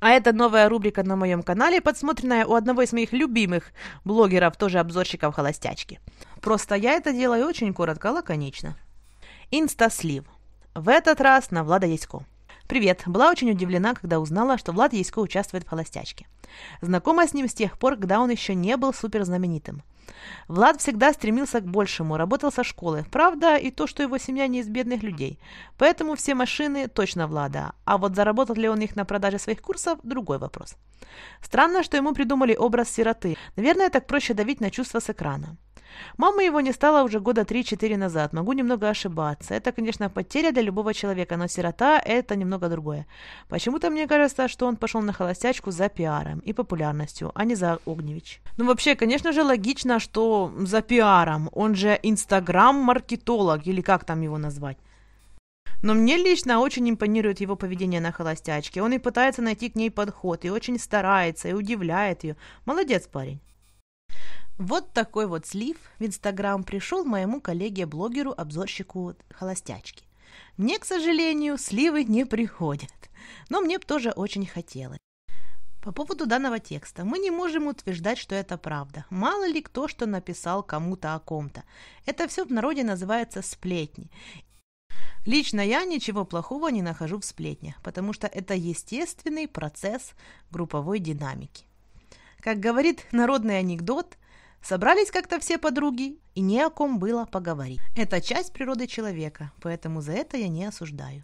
А это новая рубрика на моем канале, подсмотренная у одного из моих любимых блогеров, тоже обзорщиков холостячки. Просто я это делаю очень коротко, лаконично. Инстаслив. В этот раз на Влада Ясько. Привет! Была очень удивлена, когда узнала, что Влад Ясько участвует в «Холостячке». Знакома с ним с тех пор, когда он еще не был супер знаменитым. Влад всегда стремился к большему, работал со школы. Правда, и то, что его семья не из бедных людей. Поэтому все машины точно Влада. А вот заработал ли он их на продаже своих курсов – другой вопрос. Странно, что ему придумали образ сироты. Наверное, так проще давить на чувства с экрана. Мама его не стала уже года 3-4 назад, могу немного ошибаться. Это, конечно, потеря для любого человека, но сирота – это немного другое. Почему-то мне кажется, что он пошел на холостячку за пиаром и популярностью, а не за Огневич. Ну вообще, конечно же, логично, что за пиаром, он же инстаграм-маркетолог или как там его назвать. Но мне лично очень импонирует его поведение на холостячке. Он и пытается найти к ней подход, и очень старается, и удивляет ее. Молодец парень. Вот такой вот слив в Инстаграм пришел моему коллеге-блогеру-обзорщику холостячки. Мне, к сожалению, сливы не приходят, но мне тоже очень хотелось. По поводу данного текста мы не можем утверждать, что это правда. Мало ли кто что написал кому-то о ком-то. Это все в народе называется сплетни. Лично я ничего плохого не нахожу в сплетнях, потому что это естественный процесс групповой динамики. Как говорит народный анекдот, Собрались как-то все подруги, и не о ком было поговорить. Это часть природы человека, поэтому за это я не осуждаю.